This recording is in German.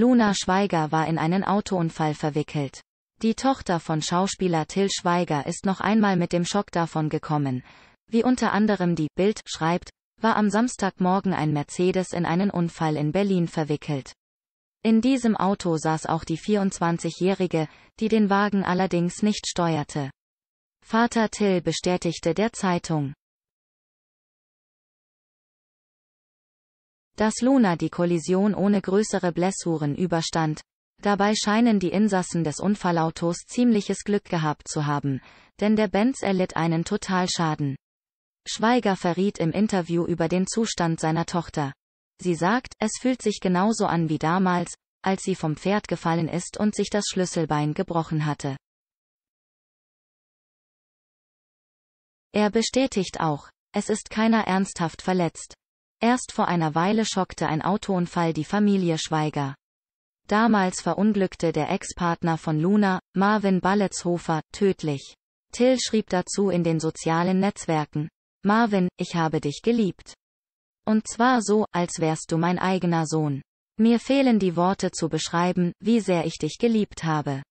Luna Schweiger war in einen Autounfall verwickelt. Die Tochter von Schauspieler Till Schweiger ist noch einmal mit dem Schock davon gekommen. Wie unter anderem die Bild schreibt, war am Samstagmorgen ein Mercedes in einen Unfall in Berlin verwickelt. In diesem Auto saß auch die 24-Jährige, die den Wagen allerdings nicht steuerte. Vater Till bestätigte der Zeitung. dass Luna die Kollision ohne größere Blessuren überstand. Dabei scheinen die Insassen des Unfallautos ziemliches Glück gehabt zu haben, denn der Benz erlitt einen Totalschaden. Schweiger verriet im Interview über den Zustand seiner Tochter. Sie sagt, es fühlt sich genauso an wie damals, als sie vom Pferd gefallen ist und sich das Schlüsselbein gebrochen hatte. Er bestätigt auch, es ist keiner ernsthaft verletzt. Erst vor einer Weile schockte ein Autounfall die Familie Schweiger. Damals verunglückte der Ex-Partner von Luna, Marvin Balletzhofer, tödlich. Till schrieb dazu in den sozialen Netzwerken. Marvin, ich habe dich geliebt. Und zwar so, als wärst du mein eigener Sohn. Mir fehlen die Worte zu beschreiben, wie sehr ich dich geliebt habe.